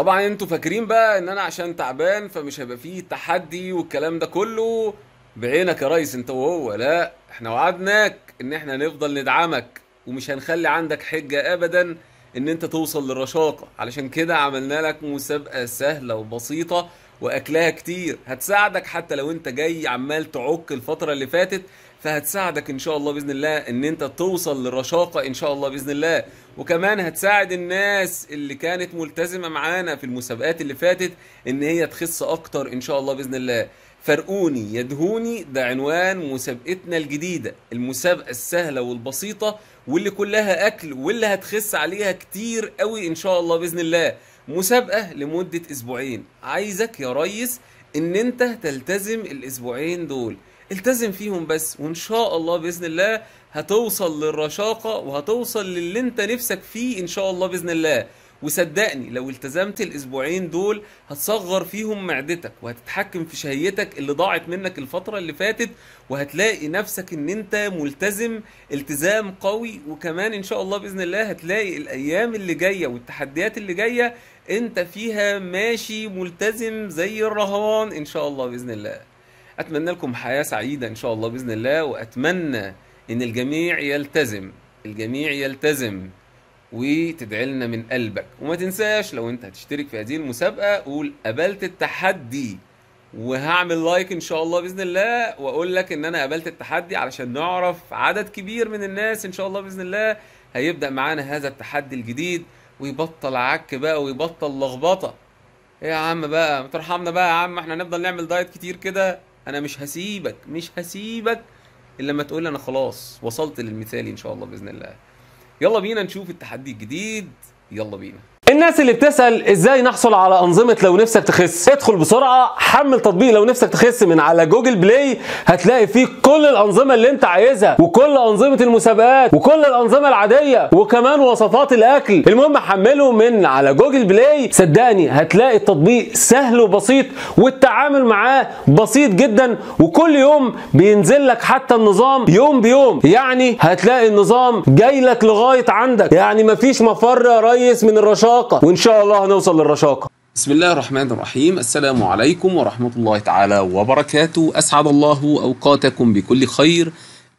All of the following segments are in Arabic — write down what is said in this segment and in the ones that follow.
طبعا انتوا فاكرين بقى ان انا عشان تعبان فمش هيبقى فيه تحدي والكلام ده كله بعينك يا ريس انت وهو لا احنا وعدناك ان احنا نفضل ندعمك ومش هنخلي عندك حجه ابدا ان انت توصل للرشاقه علشان كده عملنا لك مسابقه سهله وبسيطه واكلها كتير هتساعدك حتى لو انت جاي عمال تعك الفتره اللي فاتت فهتساعدك ان شاء الله باذن الله ان انت توصل للرشاقه ان شاء الله باذن الله وكمان هتساعد الناس اللي كانت ملتزمه معانا في المسابقات اللي فاتت ان هي تخس اكتر ان شاء الله باذن الله فرقوني يدهوني ده عنوان مسابقتنا الجديدة المسابقة السهلة والبسيطة واللي كلها أكل واللي هتخس عليها كتير قوي إن شاء الله بإذن الله مسابقة لمدة أسبوعين عايزك يا ريس إن أنت تلتزم الأسبوعين دول التزم فيهم بس وان شاء الله باذن الله هتوصل للرشاقه وهتوصل للي انت نفسك فيه ان شاء الله باذن الله وصدقني لو التزمت الاسبوعين دول هتصغر فيهم معدتك وهتتحكم في شهيتك اللي ضاعت منك الفتره اللي فاتت وهتلاقي نفسك ان انت ملتزم التزام قوي وكمان ان شاء الله باذن الله هتلاقي الايام اللي جايه والتحديات اللي جايه انت فيها ماشي ملتزم زي الرهوان ان شاء الله باذن الله أتمنى لكم حياة سعيدة إن شاء الله بإذن الله وأتمنى إن الجميع يلتزم الجميع يلتزم وتدعي لنا من قلبك وما تنساش لو انت هتشترك في هذه المسابقه قول قبلت التحدي وهعمل لايك ان شاء الله باذن الله واقول لك ان انا قبلت التحدي علشان نعرف عدد كبير من الناس ان شاء الله باذن الله هيبدا معانا هذا التحدي الجديد ويبطل عك بقى ويبطل لخبطه ايه يا عم بقى ما ترحمنا بقى يا عم احنا هنفضل نعمل دايت كتير كده انا مش هسيبك مش هسيبك الا لما تقول انا خلاص وصلت للمثالي ان شاء الله باذن الله يلا بينا نشوف التحدي الجديد يلا بينا الناس اللي بتسال ازاي نحصل على انظمه لو نفسك تخس ادخل بسرعه حمل تطبيق لو نفسك تخس من على جوجل بلاي هتلاقي فيه كل الانظمه اللي انت عايزها وكل انظمه المسابقات وكل الانظمه العاديه وكمان وصفات الاكل المهم حمله من على جوجل بلاي صدقني هتلاقي التطبيق سهل وبسيط والتعامل معاه بسيط جدا وكل يوم بينزل لك حتى النظام يوم بيوم يعني هتلاقي النظام جاي لك لغايه عندك يعني مفيش مفر يا ريس من الرشاوي الرشاقه وان شاء الله هنوصل للرشاقه بسم الله الرحمن الرحيم السلام عليكم ورحمة الله تعالى وبركاته أسعد الله أوقاتكم بكل خير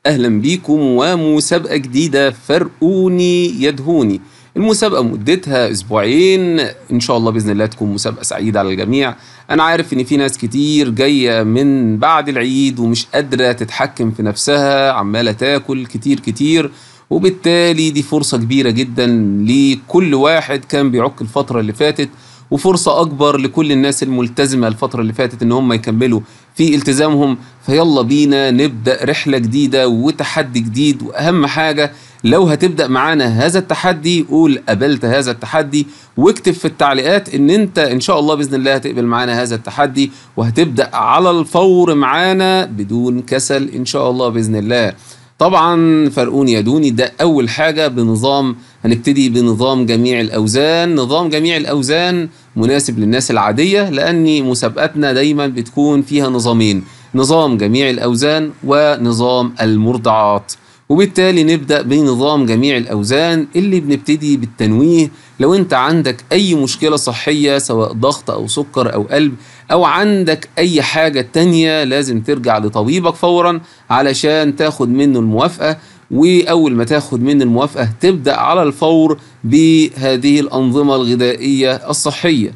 أهلا بيكم ومسابقة جديدة فرقوني يدهوني المسابقة مدتها أسبوعين إن شاء الله بإذن الله تكون مسابقة سعيدة على الجميع أنا عارف إن في ناس كتير جاية من بعد العيد ومش قادرة تتحكم في نفسها عمالة تاكل كتير كتير وبالتالي دي فرصة كبيرة جدا لكل واحد كان بيعك الفترة اللي فاتت وفرصة أكبر لكل الناس الملتزمة الفترة اللي فاتت إن هم يكملوا في التزامهم فيلا بينا نبدأ رحلة جديدة وتحدي جديد وأهم حاجة لو هتبدأ معانا هذا التحدي قول قبلت هذا التحدي واكتب في التعليقات إن أنت إن شاء الله بإذن الله هتقبل معانا هذا التحدي وهتبدأ على الفور معانا بدون كسل إن شاء الله بإذن الله طبعا فرقوني يا دوني ده اول حاجه بنظام هنبتدي بنظام جميع الاوزان نظام جميع الاوزان مناسب للناس العاديه لان مسابقتنا دايما بتكون فيها نظامين نظام جميع الاوزان ونظام المرضعات وبالتالي نبدأ بنظام جميع الأوزان اللي بنبتدي بالتنويه لو أنت عندك أي مشكلة صحية سواء ضغط أو سكر أو قلب او عندك اي حاجة تانية لازم ترجع لطبيبك فورا علشان تاخد منه الموافقة واول ما تاخد منه الموافقة تبدأ على الفور بهذه الانظمة الغذائية الصحية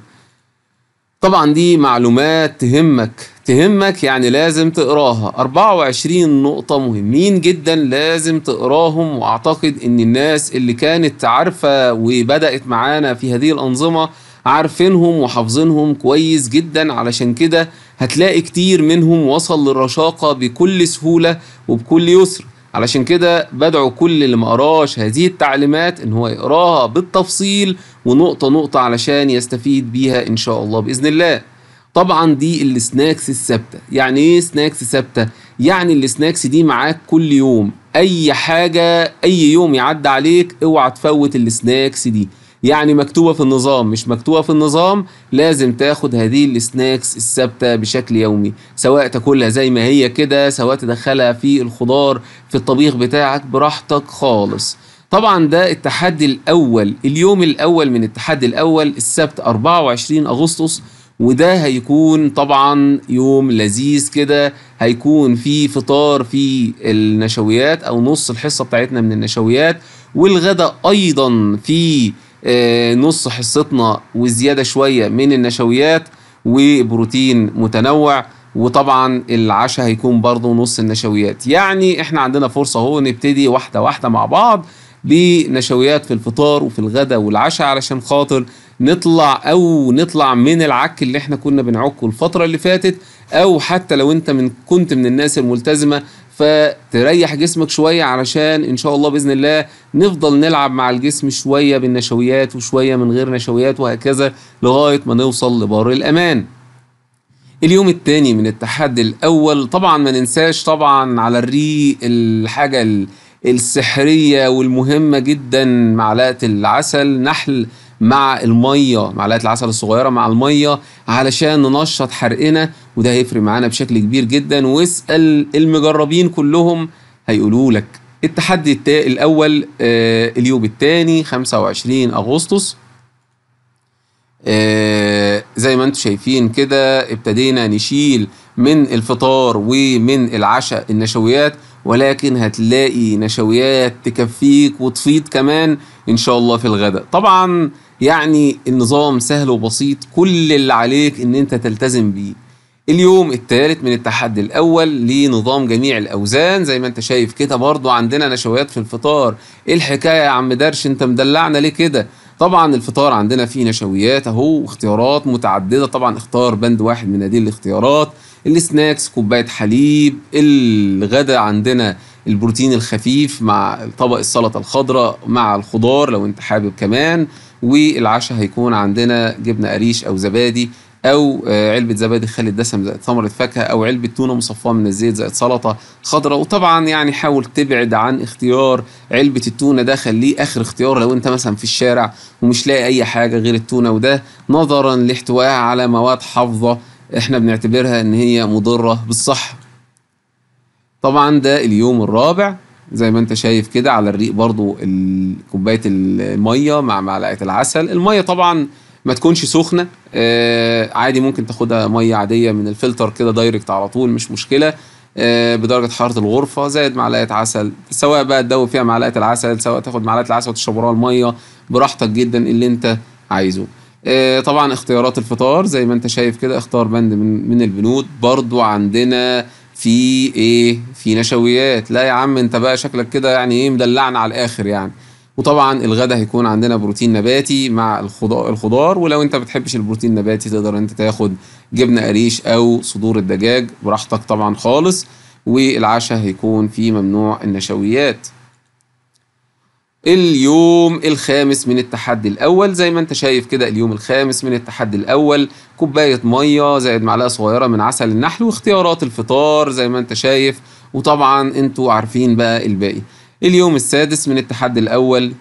طبعا دي معلومات تهمك تهمك يعني لازم تقراها 24 نقطة مهمين جدا لازم تقراهم واعتقد ان الناس اللي كانت عارفة وبدأت معانا في هذه الانظمة عارفينهم وحافظينهم كويس جدا علشان كده هتلاقي كتير منهم وصل للرشاقة بكل سهولة وبكل يسر علشان كده بدعو كل اللي ما قراش هذه التعليمات ان هو يقراها بالتفصيل ونقطة نقطة علشان يستفيد بيها ان شاء الله بإذن الله طبعا دي السناكس الثابتة يعني ايه سناكس ثابتة يعني السناكس دي معاك كل يوم اي حاجة اي يوم يعدي عليك اوعى تفوت السناكس دي يعني مكتوبة في النظام مش مكتوبة في النظام لازم تاخد هذه السناكس الثابتة بشكل يومي سواء تاكلها زي ما هي كده سواء تدخلها في الخضار في الطبيخ بتاعك براحتك خالص طبعا ده التحدي الأول اليوم الأول من التحدي الأول السبت 24 أغسطس وده هيكون طبعا يوم لذيذ كده هيكون في فطار في النشويات او نص الحصه بتاعتنا من النشويات والغدا ايضا في آه، نص حصتنا وزياده شويه من النشويات وبروتين متنوع وطبعا العشاء هيكون برضه نص النشويات يعني احنا عندنا فرصه اهو نبتدي واحده واحده مع بعض بنشويات في الفطار وفي الغداء والعشاء علشان خاطر نطلع او نطلع من العك اللي احنا كنا بنعكه الفتره اللي فاتت او حتى لو انت من كنت من الناس الملتزمه فتريح جسمك شوية علشان إن شاء الله بإذن الله نفضل نلعب مع الجسم شوية بالنشويات وشوية من غير نشويات وهكذا لغاية ما نوصل لبر الأمان اليوم الثاني من التحدي الأول طبعا ما ننساش طبعا على الريق الحاجة السحرية والمهمة جدا معلقة العسل نحل مع المية معلقة العسل الصغيرة مع المية علشان ننشط حرقنا وده هيفرق معانا بشكل كبير جدا واسال المجربين كلهم هيقولوا لك التحدي التا... الاول آه، اليوم الثاني 25 اغسطس آه، زي ما انتم شايفين كده ابتدينا نشيل من الفطار ومن العشاء النشويات ولكن هتلاقي نشويات تكفيك وتفيض كمان ان شاء الله في الغداء طبعا يعني النظام سهل وبسيط كل اللي عليك ان انت تلتزم بيه اليوم الثالث من التحدي الاول لنظام جميع الاوزان زي ما انت شايف كده برضو عندنا نشويات في الفطار ايه الحكايه يا عم درش انت مدلعنا ليه كده طبعا الفطار عندنا فيه نشويات اهو اختيارات متعدده طبعا اختار بند واحد من هذه الاختيارات السناكس كوبايه حليب الغدا عندنا البروتين الخفيف مع طبق السلطه الخضراء مع الخضار لو انت حابب كمان والعشاء هيكون عندنا جبنه قريش او زبادي او آه، علبه زبادي خالي الدسم زائد ثمره فاكهه او علبه تونه مصفاه من الزيت زائد سلطه خضراء وطبعا يعني حاول تبعد عن اختيار علبه التونه ده خليه اخر اختيار لو انت مثلا في الشارع ومش لاقي اي حاجه غير التونه وده نظرا لاحتوائها على مواد حافظه احنا بنعتبرها ان هي مضره بالصحه طبعا ده اليوم الرابع زي ما انت شايف كده على الريق برضو كوبايه الميه مع معلقه العسل الميه طبعا ما تكونش سخنه آه، عادي ممكن تاخدها ميه عاديه من الفلتر كده دايركت على طول مش مشكله آه، بدرجه حراره الغرفه زائد معلقه عسل سواء بقى تدوب فيها معلقه العسل سواء تاخد معلقه العسل وتشرب وراها الميه براحتك جدا اللي انت عايزه آه، طبعا اختيارات الفطار زي ما انت شايف كده اختار بند من, من البنود برضو عندنا في ايه في نشويات لا يا عم انت بقى شكلك كده يعني ايه مدلعنا على الاخر يعني وطبعا الغدا هيكون عندنا بروتين نباتي مع الخضار, الخضار ولو انت بتحبش البروتين النباتي تقدر انت تاخد جبنه قريش او صدور الدجاج براحتك طبعا خالص والعشاء هيكون فيه ممنوع النشويات اليوم الخامس من التحدي الاول زي ما انت شايف كده اليوم الخامس من التحدي الاول كوبايه ميه زائد معلقه صغيره من عسل النحل واختيارات الفطار زي ما انت شايف وطبعا انتوا عارفين بقى الباقي اليوم السادس من التحدي الأول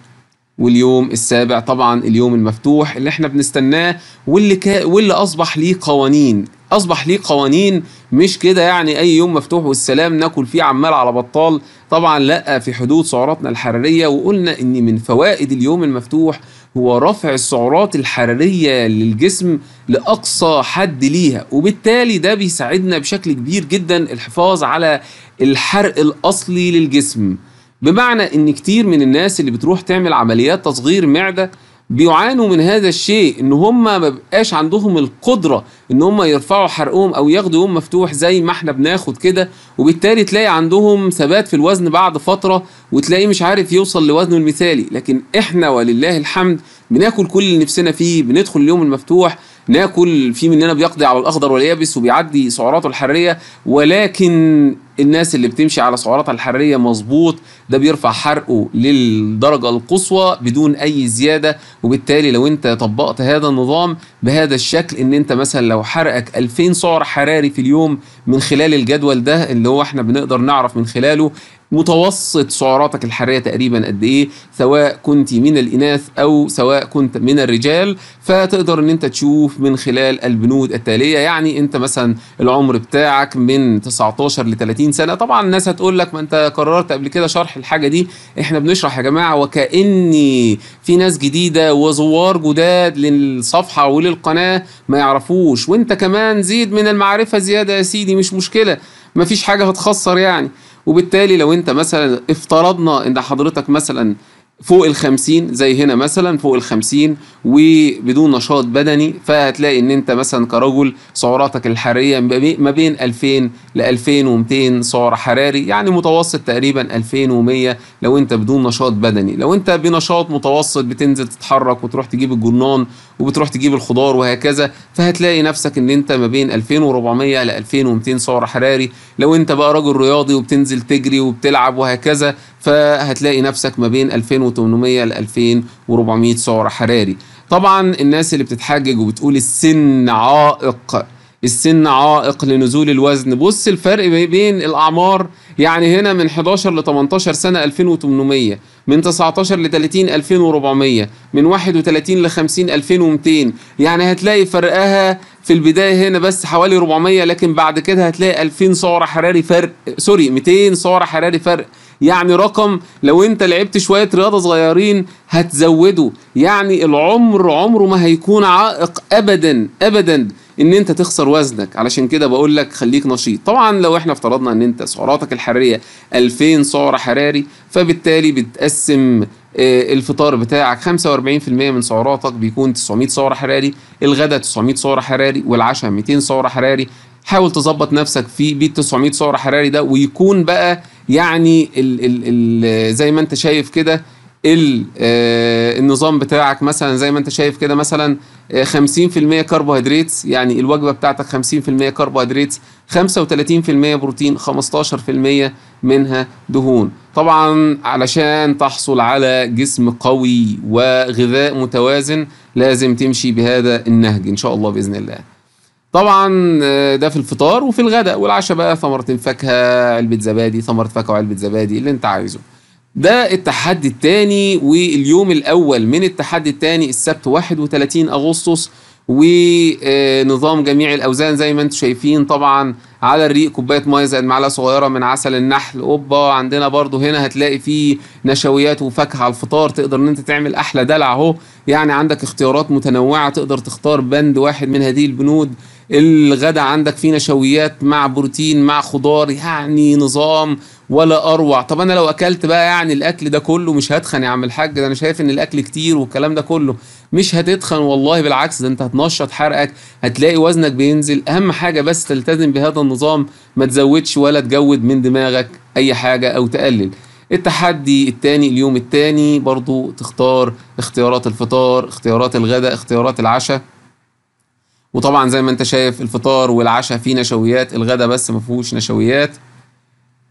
واليوم السابع طبعا اليوم المفتوح اللي احنا بنستناه واللي كا واللي اصبح ليه قوانين اصبح ليه قوانين مش كده يعني اي يوم مفتوح والسلام ناكل فيه عمال على بطال طبعا لا في حدود سعراتنا الحراريه وقلنا ان من فوائد اليوم المفتوح هو رفع السعرات الحراريه للجسم لاقصى حد ليها وبالتالي ده بيساعدنا بشكل كبير جدا الحفاظ على الحرق الاصلي للجسم بمعنى ان كتير من الناس اللي بتروح تعمل عمليات تصغير معده بيعانوا من هذا الشيء ان هم ما بقاش عندهم القدره ان هم يرفعوا حرقهم او ياخدوا يوم مفتوح زي ما احنا بناخد كده وبالتالي تلاقي عندهم ثبات في الوزن بعد فتره وتلاقيه مش عارف يوصل لوزنه المثالي لكن احنا ولله الحمد بناكل كل اللي نفسنا فيه بندخل اليوم المفتوح ناكل في مننا بيقضي على الاخضر واليابس وبيعدي سعراته الحراريه ولكن الناس اللي بتمشي على سعراتها الحراريه مظبوط ده بيرفع حرقه للدرجه القصوى بدون اي زياده وبالتالي لو انت طبقت هذا النظام بهذا الشكل ان انت مثلا لو حرقك 2000 سعر حراري في اليوم من خلال الجدول ده اللي هو احنا بنقدر نعرف من خلاله متوسط سعراتك الحراريه تقريبا قد ايه سواء كنت من الاناث او سواء كنت من الرجال فتقدر ان انت تشوف من خلال البنود التاليه يعني انت مثلا العمر بتاعك من 19 ل 30 سنه طبعا الناس هتقول لك ما انت قررت قبل كده شرح الحاجه دي احنا بنشرح يا جماعه وكاني في ناس جديده وزوار جداد للصفحه وللقناه ما يعرفوش وانت كمان زيد من المعرفه زياده يا سيدي مش مشكله مفيش حاجه هتخسر يعني وبالتالي لو انت مثلا افترضنا ان حضرتك مثلا فوق ال 50 زي هنا مثلا فوق ال 50 وبدون نشاط بدني فهتلاقي ان انت مثلا كرجل سعراتك الحرارية ما بين 2000 ل 2200 سعر حراري يعني متوسط تقريبا 2100 لو انت بدون نشاط بدني لو انت بنشاط متوسط بتنزل تتحرك وتروح تجيب الجرنان وبتروح تجيب الخضار وهكذا فهتلاقي نفسك ان انت ما بين 2400 ل 2200 سعر حراري لو انت بقى راجل رياضي وبتنزل تجري وبتلعب وهكذا فهتلاقي نفسك ما بين 2800 ل 2400 سعر حراري طبعا الناس اللي بتتحجج وبتقول السن عائق السن عائق لنزول الوزن بص الفرق بين الاعمار يعني هنا من 11 ل 18 سنه 2800 من 19 ل 30 2400 من 31 ل 50 2200 يعني هتلاقي فرقها في البدايه هنا بس حوالي 400 لكن بعد كده هتلاقي 2000 سعر حراري فرق سوري 200 سعر حراري فرق يعني رقم لو انت لعبت شويه رياضه صغيرين هتزوده يعني العمر عمره ما هيكون عائق ابدا ابدا ان انت تخسر وزنك علشان كده بقول لك خليك نشيط طبعا لو احنا افترضنا ان انت سعراتك الحراريه 2000 سعر حراري فبالتالي بتقسم آه، الفطار بتاعك 45% من سعراتك بيكون 900 سعر حراري الغداء 900 سعر حراري والعشاء 200 سعر حراري حاول تظبط نفسك في بيت 900 سعر حراري ده ويكون بقى يعني الـ الـ الـ زي ما انت شايف كده آه النظام بتاعك مثلا زي ما انت شايف كده مثلا 50% آه كربوهيدرات يعني الوجبه بتاعتك 50% كربوهيدرات 35% بروتين 15% منها دهون طبعا علشان تحصل على جسم قوي وغذاء متوازن لازم تمشي بهذا النهج ان شاء الله باذن الله طبعا آه، ده في الفطار وفي الغداء والعشاء بقى ثمرتين فاكهه علبه زبادي ثمره فاكهه وعلبه زبادي اللي انت عايزه ده التحدي الثاني واليوم الاول من التحدي الثاني السبت 31 اغسطس ونظام آه، جميع الاوزان زي ما انتم شايفين طبعا على الريق كوبايه ميه زائد معلقه صغيره من عسل النحل اوبا عندنا برضو هنا هتلاقي فيه نشويات وفاكهه على الفطار تقدر ان انت تعمل احلى دلع اهو يعني عندك اختيارات متنوعه تقدر تختار بند واحد من هذه البنود الغدا عندك فيه نشويات مع بروتين مع خضار يعني نظام ولا اروع طب انا لو اكلت بقى يعني الاكل ده كله مش هتخن يا عم الحاج ده انا شايف ان الاكل كتير والكلام ده كله مش هتتخن والله بالعكس ده انت هتنشط حرقك هتلاقي وزنك بينزل اهم حاجه بس تلتزم بهذا النظام ما تزودش ولا تجود من دماغك اي حاجه او تقلل التحدي التاني اليوم التاني برضو تختار اختيارات الفطار اختيارات الغداء اختيارات العشاء وطبعا زي ما انت شايف الفطار والعشاء فيه نشويات الغدا بس ما فيهوش نشويات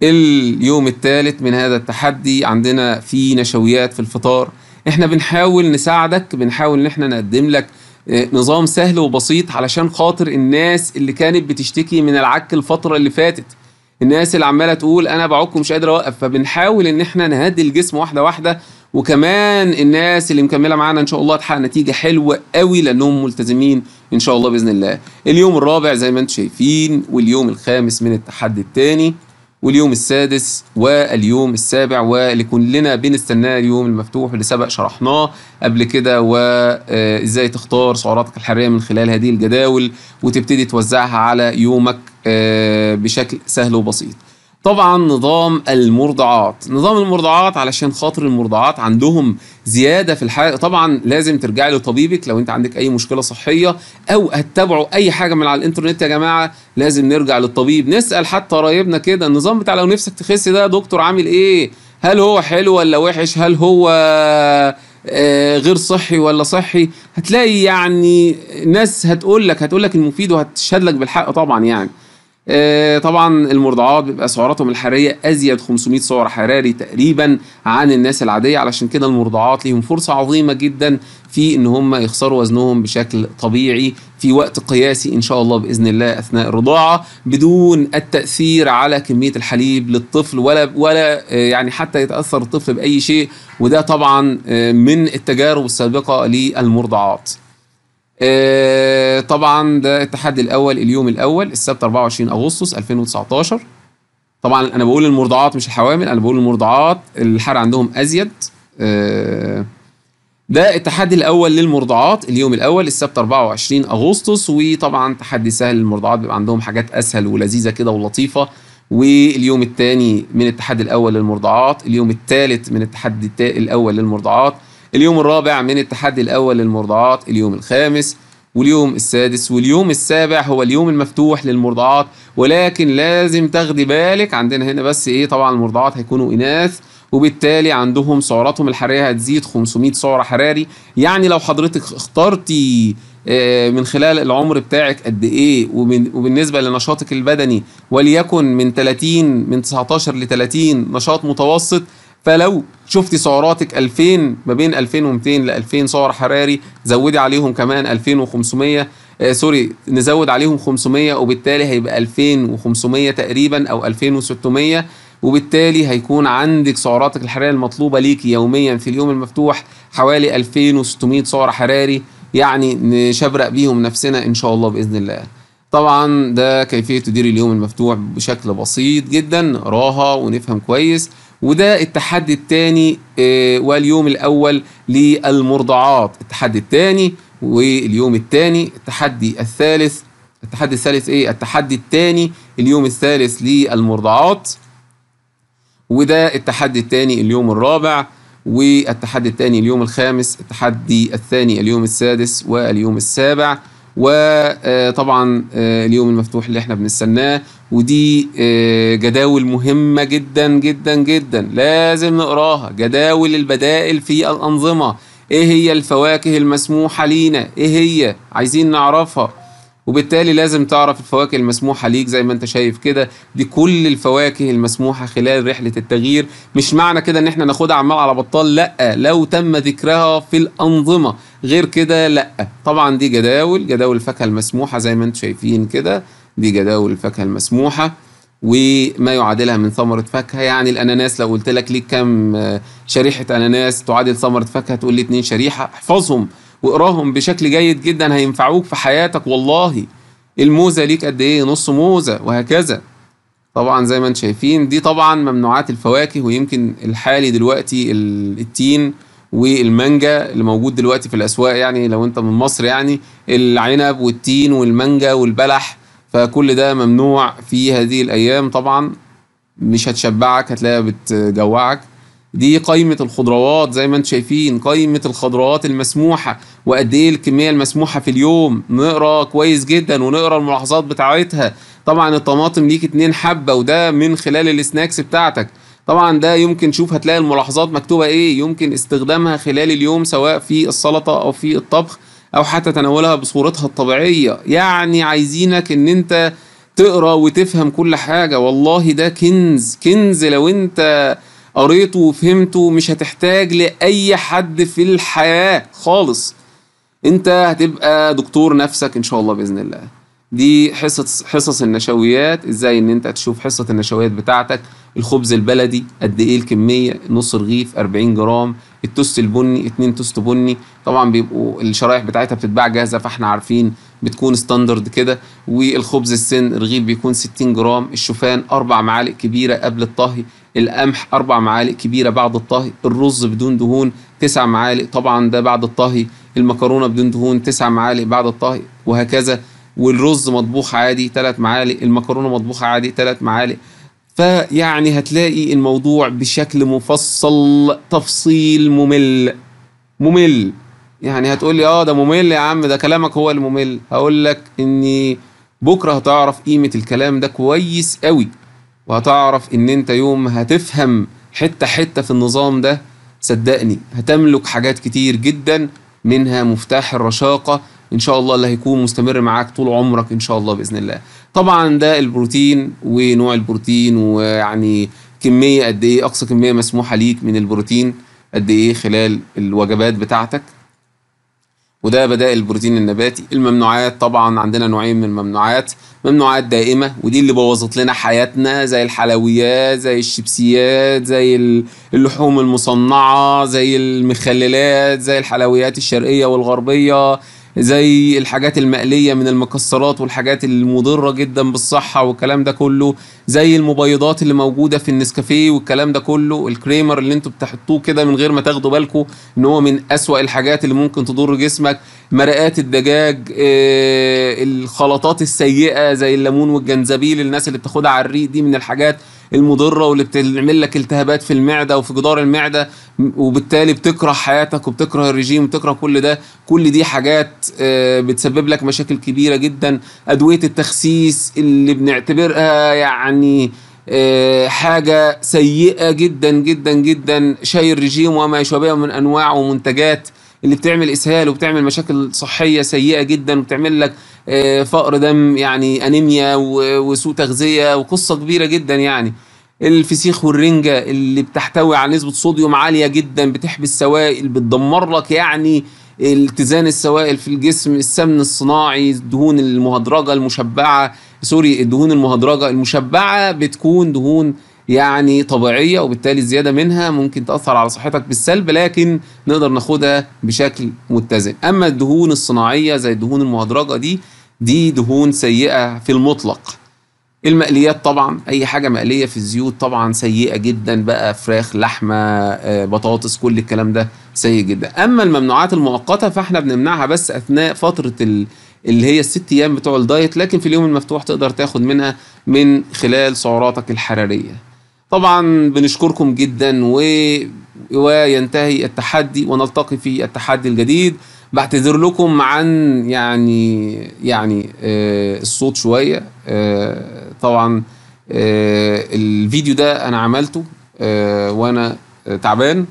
اليوم الثالث من هذا التحدي عندنا في نشويات في الفطار احنا بنحاول نساعدك بنحاول ان احنا نقدم لك آه، نظام سهل وبسيط علشان خاطر الناس اللي كانت بتشتكي من العك الفتره اللي فاتت الناس اللي عماله تقول انا بعك ومش قادر اوقف فبنحاول ان احنا نهدي الجسم واحده واحده وكمان الناس اللي مكمله معانا ان شاء الله تحقق نتيجه حلوه قوي لانهم ملتزمين ان شاء الله باذن الله اليوم الرابع زي ما انتم شايفين واليوم الخامس من التحدي الثاني واليوم السادس واليوم السابع واللي كلنا بنستناه اليوم المفتوح اللي سبق شرحناه قبل كده وازاي تختار سعراتك الحراريه من خلال هذه الجداول وتبتدي توزعها على يومك آه، بشكل سهل وبسيط طبعا نظام المرضعات نظام المرضعات علشان خاطر المرضعات عندهم زياده في الحاجه طبعا لازم ترجعي لطبيبك لو انت عندك اي مشكله صحيه او هتتابعوا اي حاجه من على الانترنت يا جماعه لازم نرجع للطبيب نسال حتى قرايبنا كده النظام بتاع لو نفسك تخس ده دكتور عامل ايه هل هو حلو ولا وحش هل هو آه، غير صحي ولا صحي هتلاقي يعني ناس هتقول لك هتقول لك المفيد وهتشهد لك بالحق طبعا يعني آه، طبعا المرضعات بيبقى سعراتهم الحراريه ازيد 500 سعر حراري تقريبا عن الناس العاديه علشان كده المرضعات ليهم فرصه عظيمه جدا في ان هم يخسروا وزنهم بشكل طبيعي في وقت قياسي ان شاء الله باذن الله اثناء الرضاعه بدون التاثير على كميه الحليب للطفل ولا ولا آه، يعني حتى يتاثر الطفل باي شيء وده طبعا آه، من التجارب السابقه للمرضعات آه طبعا ده التحدي الاول اليوم الاول السبت 24 اغسطس 2019 طبعا انا بقول المرضعات مش الحوامل انا بقول المرضعات الحرق عندهم ازيد آه ده التحدي الاول للمرضعات اليوم الاول السبت 24 اغسطس وطبعا تحدي سهل للمرضعات بيبقى عندهم حاجات اسهل ولذيذه كده ولطيفه واليوم الثاني من التحدي الاول للمرضعات اليوم الثالث من التحدي الاول للمرضعات اليوم الرابع من التحدي الأول للمرضعات اليوم الخامس واليوم السادس واليوم السابع هو اليوم المفتوح للمرضعات ولكن لازم تاخدي بالك عندنا هنا بس ايه طبعا المرضعات هيكونوا اناث وبالتالي عندهم سعراتهم الحراريه هتزيد 500 سعر حراري يعني لو حضرتك اخترتي آه، من خلال العمر بتاعك قد ايه وبالنسبه لنشاطك البدني وليكن من 30 من 19 ل 30 نشاط متوسط فلو شفتي سعراتك 2000 ما بين 2200 ل 2000 سعر حراري زودي عليهم كمان 2500 آه سوري نزود عليهم 500 وبالتالي هيبقى 2500 تقريبا او 2600 وبالتالي هيكون عندك سعراتك الحراريه المطلوبه ليكي يوميا في اليوم المفتوح حوالي 2600 سعر حراري يعني نشبرق بيهم نفسنا ان شاء الله باذن الله طبعا ده كيفيه تدير اليوم المفتوح بشكل بسيط جدا نقراها ونفهم كويس وده التحدي الثاني آه، واليوم الاول للمرضعات التحدي الثاني واليوم الثاني التحدي الثالث التحدي الثالث ايه التحدي الثاني اليوم الثالث للمرضعات وده التحدي الثاني اليوم الرابع والتحدي الثاني اليوم الخامس التحدي الثاني اليوم السادس واليوم السابع وطبعا آه، اليوم المفتوح اللي احنا بنستناه ودي آه، جداول مهمة جدا جدا جدا لازم نقراها جداول البدائل في الأنظمة ايه هي الفواكه المسموحة لينا ايه هي عايزين نعرفها وبالتالي لازم تعرف الفواكه المسموحة ليك زي ما انت شايف كده دي كل الفواكه المسموحة خلال رحلة التغيير مش معنى كده ان احنا ناخدها عمال على بطال لا لو تم ذكرها في الأنظمة غير كده لا طبعا دي جداول جداول الفاكهه المسموحه زي ما انتم شايفين كده دي جداول الفاكهه المسموحه وما يعادلها من ثمرة فاكهة يعني الأناناس لو قلت لك ليك كم آه، شريحة أناناس تعادل ثمرة فاكهة تقول لي اتنين شريحة احفظهم واقراهم بشكل جيد جدا هينفعوك في حياتك والله الموزة ليك قد ايه نص موزة وهكذا طبعا زي ما انتم شايفين دي طبعا ممنوعات الفواكه ويمكن الحالي دلوقتي التين والمانجا اللي موجود دلوقتي في الاسواق يعني لو انت من مصر يعني العنب والتين والمانجا والبلح فكل ده ممنوع في هذه الايام طبعا مش هتشبعك هتلاقيها بتجوعك دي قائمة الخضروات زي ما انتم شايفين قائمة الخضروات المسموحة وقد ايه الكمية المسموحة في اليوم نقرا كويس جدا ونقرا الملاحظات بتاعتها طبعا الطماطم ليك اتنين حبة وده من خلال السناكس بتاعتك طبعا ده يمكن شوف هتلاقي الملاحظات مكتوبة ايه يمكن استخدامها خلال اليوم سواء في السلطة او في الطبخ او حتى تناولها بصورتها الطبيعية يعني عايزينك ان انت تقرا وتفهم كل حاجة والله ده كنز كنز لو انت قريته وفهمته مش هتحتاج لأي حد في الحياة خالص انت هتبقى دكتور نفسك ان شاء الله باذن الله دي حصص حصص النشويات ازاي ان انت تشوف حصه النشويات بتاعتك الخبز البلدي قد ايه الكميه نص رغيف 40 جرام التوست البني 2 توست بني طبعا بيبقوا الشرايح بتاعتها بتتباع جاهزه فاحنا عارفين بتكون ستاندرد كده والخبز السن رغيف بيكون 60 جرام الشوفان اربع معالق كبيره قبل الطهي القمح اربع معالق كبيره بعد الطهي الرز بدون دهون تسع معالق طبعا ده بعد الطهي المكرونه بدون دهون تسع معالق بعد الطهي وهكذا والرز مطبوخ عادي ثلاث معالق المكرونه مطبوخه عادي ثلاث معالق فيعني هتلاقي الموضوع بشكل مفصل تفصيل ممل ممل يعني هتقول لي اه ده ممل يا عم ده كلامك هو الممل هقول لك اني بكره هتعرف قيمه الكلام ده كويس قوي وهتعرف ان انت يوم هتفهم حته حته في النظام ده صدقني هتملك حاجات كتير جدا منها مفتاح الرشاقه ان شاء الله اللي هيكون مستمر معاك طول عمرك ان شاء الله باذن الله طبعا ده البروتين ونوع البروتين ويعني كميه قد ايه اقصى كميه مسموحه ليك من البروتين قد ايه خلال الوجبات بتاعتك وده بدائل البروتين النباتي الممنوعات طبعا عندنا نوعين من الممنوعات ممنوعات دائمة ودي اللي بوظت لنا حياتنا زي الحلويات زي الشيبسيات زي اللحوم المصنعة زي المخللات زي الحلويات الشرقية والغربية زي الحاجات المقليه من المكسرات والحاجات المضره جدا بالصحه والكلام ده كله زي المبيضات اللي موجوده في النسكافيه والكلام ده كله الكريمر اللي انتوا بتحطوه كده من غير ما تاخدوا بالكم ان هو من اسوا الحاجات اللي ممكن تضر جسمك مرقات الدجاج آه، الخلطات السيئه زي الليمون والجنزبيل الناس اللي بتاخدها على الريق دي من الحاجات المضره واللي بتعمل لك التهابات في المعده وفي جدار المعده وبالتالي بتكره حياتك وبتكره الرجيم وبتكره كل ده كل دي حاجات آه، بتسبب لك مشاكل كبيره جدا ادويه التخسيس اللي بنعتبرها يعني آه، حاجة سيئة جدا جدا جدا شاي الرجيم وما يشابهه من أنواع ومنتجات اللي بتعمل إسهال وبتعمل مشاكل صحية سيئة جدا وبتعمل لك آه، فقر دم يعني انيميا وسوء تغذيه وقصه كبيره جدا يعني الفسيخ والرنجة اللي بتحتوي على نسبة صوديوم عالية جدا بتحبس السوائل بتدمر لك يعني التزان السوائل في الجسم السمن الصناعي الدهون المهدرجة المشبعة سوري الدهون المهدرجة المشبعة بتكون دهون يعني طبيعية وبالتالي الزيادة منها ممكن تأثر على صحتك بالسلب لكن نقدر ناخدها بشكل متزن أما الدهون الصناعية زي الدهون المهدرجة دي دي دهون سيئة في المطلق المقليات طبعا اي حاجه مقليه في الزيوت طبعا سيئه جدا بقى فراخ لحمه آه، بطاطس كل الكلام ده سيء جدا اما الممنوعات المؤقته فاحنا بنمنعها بس اثناء فتره اللي هي الست ايام بتوع الدايت لكن في اليوم المفتوح تقدر تاخد منها من خلال سعراتك الحراريه طبعا بنشكركم جدا و... وينتهي التحدي ونلتقي في التحدي الجديد بعتذر لكم عن يعني يعني آه الصوت شويه آه طبعا آه الفيديو ده انا عملته آه وانا تعبان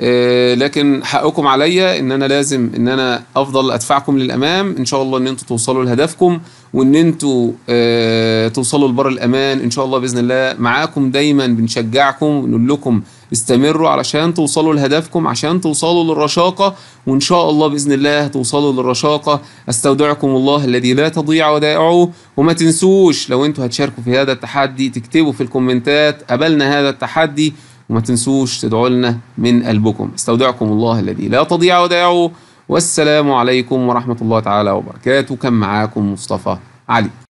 آه لكن حقكم عليا ان انا لازم ان انا افضل ادفعكم للامام ان شاء الله ان انتوا توصلوا لهدفكم وان انتوا آه توصلوا لبر الامان ان شاء الله باذن الله معاكم دايما بنشجعكم ونقول لكم استمروا علشان توصلوا لهدفكم عشان توصلوا للرشاقة وإن شاء الله بإذن الله توصلوا للرشاقة أستودعكم الله الذي لا تضيع ودائعه وما تنسوش لو أنتوا هتشاركوا في هذا التحدي تكتبوا في الكومنتات قبلنا هذا التحدي وما تنسوش تدعوا لنا من قلبكم استودعكم الله الذي لا تضيع ودائعه والسلام عليكم ورحمة الله تعالى وبركاته كان معاكم مصطفى علي